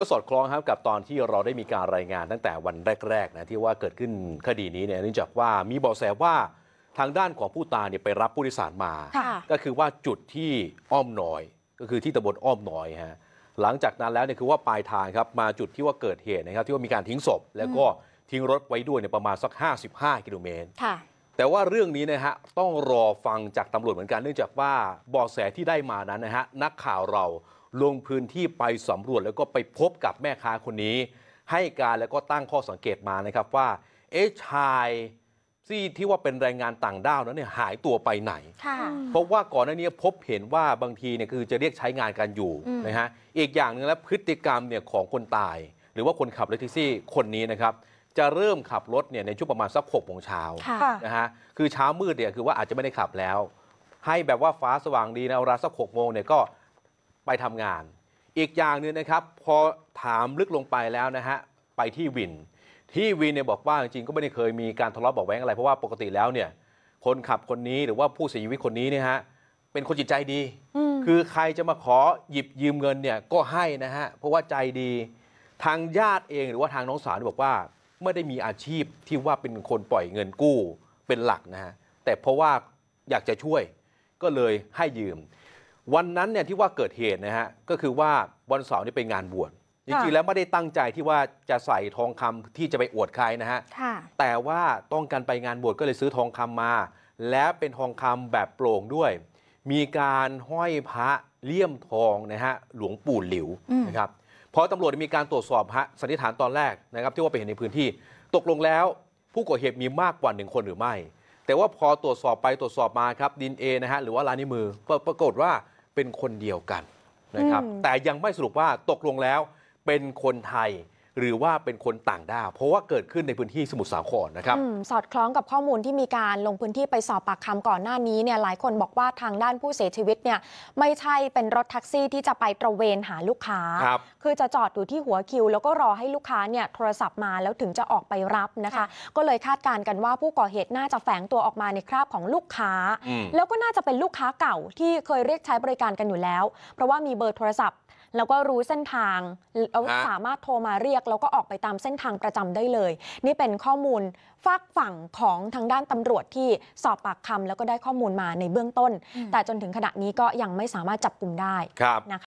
ก็สอดคล้องครับกับตอนที่เราได้มีการรายงานตั้งแต่วันแรกๆนะที่ว่าเกิดขึ้นคดีนี้ เนี่ยเนื่องจากว่ามีเบาะแสว่าทางด้านของผู้ตายเนี่ยไปรับผู้โดยสารมา ก็คือว่าจุดที่อ้อมน้อย ก็คือที่ตำบลอ้อมน้อยฮะหลังจากนั้นแล้วเนี่ยคือว่าปลายทางครับมาจุดที่ว่าเกิดเหตุนะครับที่ว่ามีการทิ้งศพ แล้วก็ทิ้งรถไว้ด้วยเนี่ยประมาณสัก 55กิโลเมตรแต่ว่าเรื่องนี้นะฮะ ต้องรอฟังจากตำรวจเหมือนกัน เนื่องจากว่าเบาะแสที่ได้มานั้นนะฮะนักข่าวเราลงพื้นที่ไปสำรวจแล้วก็ไปพบกับแม่ค้าคนนี้ ให้การแล้วก็ตั้งข้อสังเกตมานะครับว่าเอชายซี่ที่ว่าเป็นแรงงานต่างด้าวนั้นเนี่ยหายตัวไปไหนเพราะว่าก่อนหน้านี้พบเห็นว่าบางทีเนี่ยคือจะเรียกใช้งานกันอยู่นะฮะอีกอย่างหนึ่งแล้วพฤติกรรมเนี่ยของคนตาย หรือว่าคนขับรถแท็กซี่คนนี้นะครับ จะเริ่มขับรถเนี่ยในช่วงประมาณสักหกโมงเช้านะฮะคือเช้ามืดเนี่ยคือว่าอาจจะไม่ได้ขับแล้ว ให้แบบว่าฟ้าสว่างดีนะราสักหกโมงเนี่ยก็ไปทำงาน อีกอย่างหนึ่งนะครับพอถามลึกลงไปแล้วนะฮะไปที่วินที่วินเนี่ยบอกว่าจริงๆ ก็ไม่ได้เคยมีการทะเลาะเบาแว้งอะไร เพราะว่าปกติแล้วเนี่ย คนขับคนนี้หรือว่าผู้เสียชีวิตคนนี้เนี่ยฮะเป็นคนจิตใจดี คือใครจะมาขอหยิบยืมเงินเนี่ยก็ให้นะฮะเพราะว่าใจดี ทางญาติเองหรือว่าทางน้องสาวบอกว่า ไม่ได้มีอาชีพที่ว่าเป็นคนปล่อยเงินกู้เป็นหลักนะฮะแต่เพราะว่าอยากจะช่วยก็เลยให้ยืมวันนั้นเนี่ยที่ว่าเกิดเหตุนะฮะก็คือว่าวันเสาร์นี่ไปงานบวชจริงๆ แล้วไม่ได้ตั้งใจที่ว่าจะใส่ทองคำที่จะไปอวดใครนะฮะแต่ว่าต้องการไปงานบวชก็เลยซื้อทองคำมา และเป็นทองคำแบบโปร่งด้วย มีการห้อยพระเลี่ยมทองนะฮะหลวงปู่หลิวนะครับพอตำรวจมีการตรวจสอบพระสันนิษฐานตอนแรกนะครับที่ว่าไปเห็นในพื้นที่ ตกลงแล้วผู้ก่อเหตุมีมากกว่าหนึ่งคนหรือไม่ แต่ว่าพอตรวจสอบไปตรวจสอบมาครับดินเอนะฮะหรือว่าลายนิ้วมือปรากฏว่าเป็นคนเดียวกันนะครับแต่ยังไม่สรุปว่าตกลงแล้วเป็นคนไทยหรือว่าเป็นคนต่างด้าวเพราะว่าเกิดขึ้นในพื้นที่สมุทรสาครนะครับสอดคล้องกับข้อมูลที่มีการลงพื้นที่ไปสอบปากคำก่อนหน้านี้เนี่ยหลายคนบอกว่าทางด้านผู้เสียชีวิตเนี่ยไม่ใช่เป็นรถแท็กซี่ที่จะไปตระเวนหาลูกค้าคคือจะจอดอยู่ที่หัวคิวแล้วก็รอให้ลูกค้าเนี่ยโทรศัพท์มาแล้วถึงจะออกไปรับนะคะก็เลยคาดการณ์กันว่าผู้ก่อเหตุน่าจะแฝงตัวออกมาในคราบของลูกค้า แล้วก็น่าจะเป็นลูกค้าเก่า ที่เคยเรียกใช้บริการกันอยู่แล้ว เพราะว่ามีเบอร์โทรศัพท์แล้วก็รู้เส้นทาง เราสามารถโทรมาเรียก แล้วก็ออกไปตามเส้นทางประจำได้เลย นี่เป็นข้อมูลฝากฝั่งของทางด้านตำรวจที่สอบปากคำแล้วก็ได้ข้อมูลมาในเบื้องต้น แต่จนถึงขณะนี้ก็ยังไม่สามารถจับกลุ่มได้นะคะ